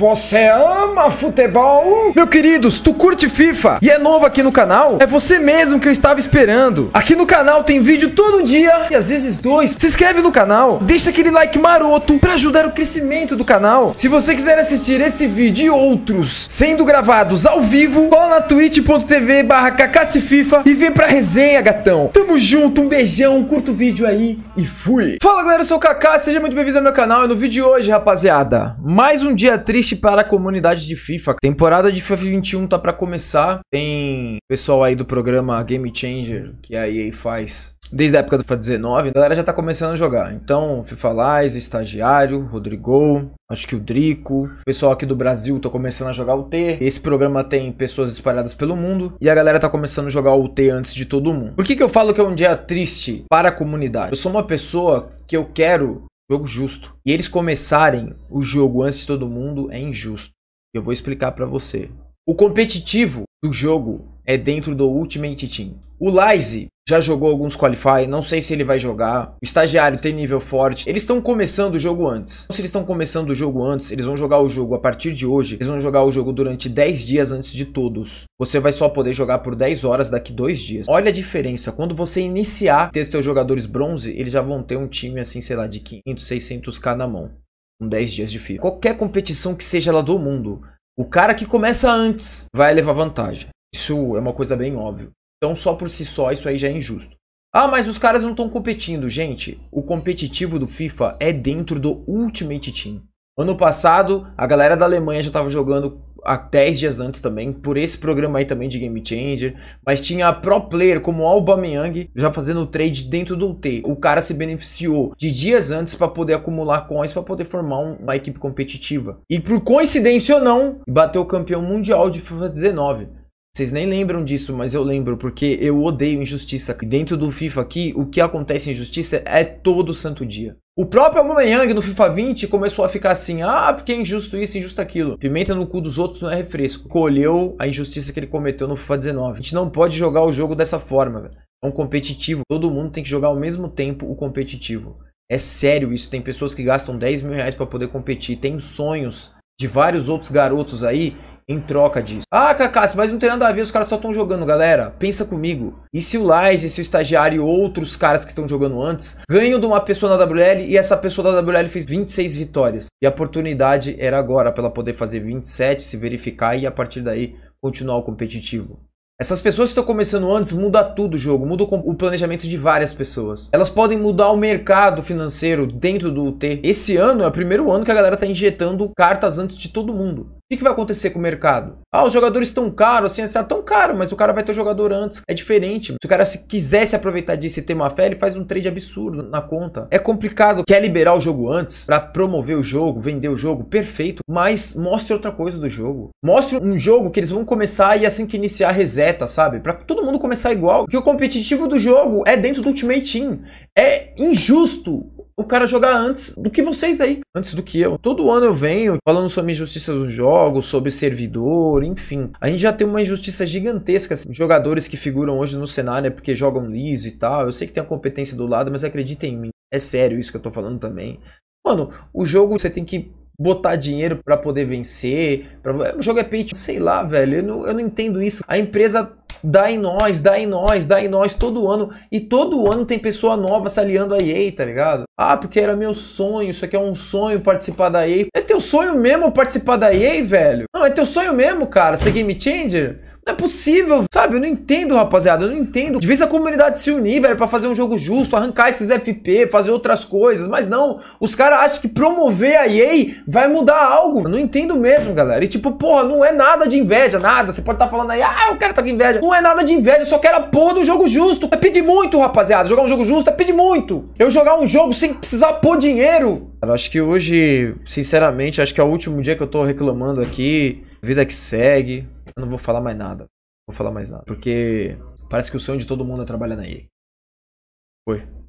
Você ama futebol? Meu queridos, tu curte FIFA e é novo aqui no canal? É você mesmo que eu estava esperando. Aqui no canal tem vídeo todo dia e às vezes dois. Se inscreve no canal, deixa aquele like maroto para ajudar o crescimento do canal. Se você quiser assistir esse vídeo e outros sendo gravados ao vivo, cola na twitch.tv barra FIFA e vem pra resenha, gatão. Tamo junto, um beijão, curta o vídeo aí e fui. Fala galera, eu sou o Kaká, seja muito bem-vindo ao meu canal e no vídeo de hoje, rapaziada, mais um dia triste para a comunidade de FIFA. Temporada de FIFA 21 tá para começar. Tem pessoal aí do programa Game Changer que a EA faz desde a época do FIFA 19, a galera já tá começando a jogar. Então, FIFA Lies, Estagiário, Rodrigo, acho que o Drico, pessoal aqui do Brasil tá começando a jogar o T. Esse programa tem pessoas espalhadas pelo mundo e a galera tá começando a jogar o T antes de todo mundo. Por que que eu falo que é um dia triste para a comunidade? Eu sou uma pessoa que eu quero Jogo justo. E eles começarem o jogo antes de todo mundo é injusto. Eu vou explicar para você. O competitivo do jogo é dentro do Ultimate Team. O Lyze já jogou alguns qualify, não sei se ele vai jogar. O estagiário tem nível forte. Eles estão começando o jogo antes. Então, se eles estão começando o jogo antes, eles vão jogar o jogo a partir de hoje. Eles vão jogar o jogo durante 10 dias antes de todos. Você vai só poder jogar por 10 horas daqui 2 dias. Olha a diferença. Quando você iniciar ter seus jogadores bronze, eles já vão ter um time assim, sei lá, de 500, 600k na mão. Com 10 dias de FIFA. Qualquer competição que seja lá do mundo, o cara que começa antes vai levar vantagem. Isso é uma coisa bem óbvia. Então, só por si só, isso aí já é injusto. Ah, mas os caras não estão competindo. Gente, o competitivo do FIFA é dentro do Ultimate Team. Ano passado, a galera da Alemanha já estava jogando há 10 dias antes também, por esse programa aí também de Game Changer, mas tinha pro player como Aubameyang já fazendo o trade dentro do T. O cara se beneficiou de dias antes para poder acumular coins para poder formar uma equipe competitiva. E por coincidência ou não, bateu campeão mundial de FIFA 19. Vocês nem lembram disso, mas eu lembro porque eu odeio injustiça. dentro do FIFA aqui, o que acontece em injustiça é todo santo dia. O próprio Aubameyang no FIFA 20 começou a ficar assim, ah, porque é injusto isso, injusto aquilo. Pimenta no cu dos outros não é refresco. Colheu a injustiça que ele cometeu no FIFA 19. A gente não pode jogar o jogo dessa forma, velho. É um competitivo. Todo mundo tem que jogar ao mesmo tempo o competitivo. É sério isso. Tem pessoas que gastam 10 mil reais para poder competir. Tem sonhos de vários outros garotos aí em troca disso. Ah, cacace, mas não tem nada a ver, os caras só estão jogando, galera. Pensa comigo. E se o Lies, e se o estagiário e outros caras que estão jogando antes ganham de uma pessoa na WL e essa pessoa da WL fez 26 vitórias. E a oportunidade era agora para ela poder fazer 27, se verificar e a partir daí continuar o competitivo. Essas pessoas que estão começando antes muda tudo o jogo, muda o planejamento de várias pessoas. Elas podem mudar o mercado financeiro dentro do UT. Esse ano é o primeiro ano que a galera está injetando cartas antes de todo mundo. O que, vai acontecer com o mercado? Ah, os jogadores estão caros, assim, assim, ah, tão caro, mas o cara vai ter o jogador antes. É diferente. Se o cara se quisesse aproveitar disso e ter uma fé, ele faz um trade absurdo na conta. É complicado. Quer liberar o jogo antes para promover o jogo, vender o jogo, perfeito. Mas mostre outra coisa do jogo. Mostre um jogo que eles vão começar e é assim que iniciar reseta, sabe? Para todo mundo começar igual. Que o competitivo do jogo é dentro do Ultimate Team. É injusto o cara jogar antes do que vocês aí, antes do que eu. Todo ano eu venho falando sobre injustiça dos jogos, sobre servidor, enfim. A gente já tem uma injustiça gigantesca. Assim. Jogadores que figuram hoje no cenário é porque jogam liso e tal. Eu sei que tem a competência do lado, mas acreditem em mim. É sério isso que eu tô falando também. Mano, o jogo você tem que botar dinheiro para poder vencer. Pra... O jogo é pay to... sei lá, velho. Eu não, eu não entendo isso. A empresa dá em nós, dá em nós, dá em nós todo ano. E todo ano tem pessoa nova se aliando a EA, tá ligado? Ah, porque era meu sonho, isso aqui é um sonho participar da EA. É teu sonho mesmo participar da EA, velho? Não, é teu sonho mesmo, cara, ser é game changer? Não é possível, sabe? Eu não entendo, rapaziada. Eu não entendo. De vez a comunidade se unir, velho, pra fazer um jogo justo, arrancar esses FP, fazer outras coisas. Mas não, os caras acham que promover a EA vai mudar algo. Eu não entendo mesmo, galera. E tipo, porra, não é nada de inveja, nada. Você pode estar tá falando aí, ah, o cara tá com inveja. Não é nada de inveja, eu só quero a porra do jogo justo. É pedir muito, rapaziada. Jogar um jogo justo é pedir muito. Eu jogar um jogo sem precisar pôr dinheiro. Cara, acho que hoje, sinceramente, acho que é o último dia que eu tô reclamando aqui. Vida que segue. Eu não vou falar mais nada. vou falar mais nada. Porque parece que o sonho de todo mundo é trabalhar na EA. Foi.